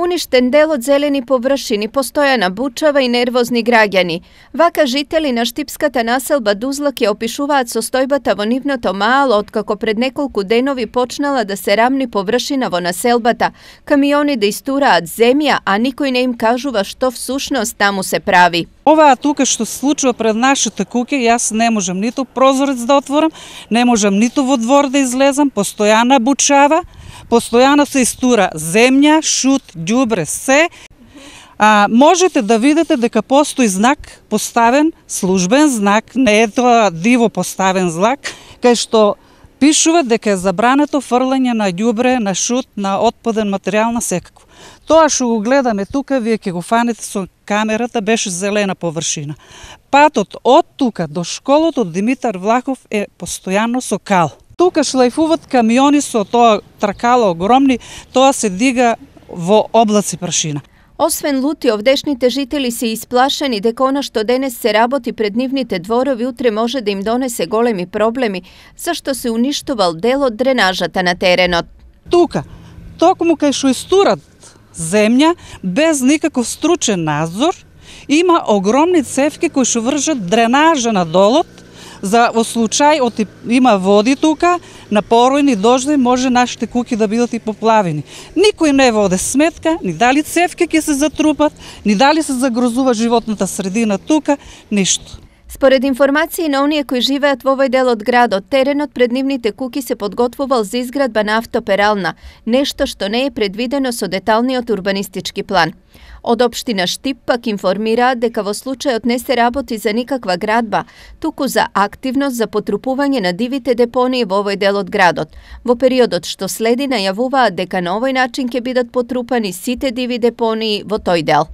уништен дел од зелени површини, постојана бучава и нервозни граѓани. Вака жители на штипската населба Дузлак ја опишуваат состојбата во нивното мало, откако пред неколку денови почнала да се рамни површина во населбата, камиони да истураат земја, а никој не им кажува што всушност таму се прави. Оваа тука што се случува пред нашите куќа, јас не можам ниту прозорец да отворам, не можам ниту во двор да излезам, постојана бучава, постојано се истура земја, шут, дјубре, се. А, можете да видите дека постои знак поставен, службен знак, не е тоа диво поставен знак, кај што пишува дека е забрането фрлање на дјубре, на шут, на отпаден материјал на секако. Тоа што го гледаме тука, вие ќе го фанете со камерата, беше зелена површина. Патот од тука до школото Димитар Влахов е постојано со кал тука шлајфуват камиони со тоа тркало огромни, тоа се дига во облаци прашина. Освен лути, овдешните жители се исплашени дека она што денес се работи пред нивните дворови утре може да им донесе големи проблеми, зашто се уништувал дел од дренажата на теренот. Тука, токму кај шо истурат земја без никаков стручен надзор, има огромни цевки кои шо вржат дренажа на долот, за во случај оти има води тука, на поројни дожди може нашите куки да бидат и поплавени. Никој не воде сметка, ни дали цевки ќе се затрупат, ни дали се загрозува животната средина тука, ништо. Според информации на оние кои живеат во овој дел од градот, теренот пред нивните куки се подготвувал за изградба на автоперална, нешто што не е предвидено со деталниот урбанистички план. Од општина Штип пак информира дека во случајот не се работи за никаква градба, туку за активност за потрупување на дивите депонии во овој дел од градот. Во периодот што следи најавуваат дека на овој начин ќе бидат потрупани сите диви депонии во тој дел.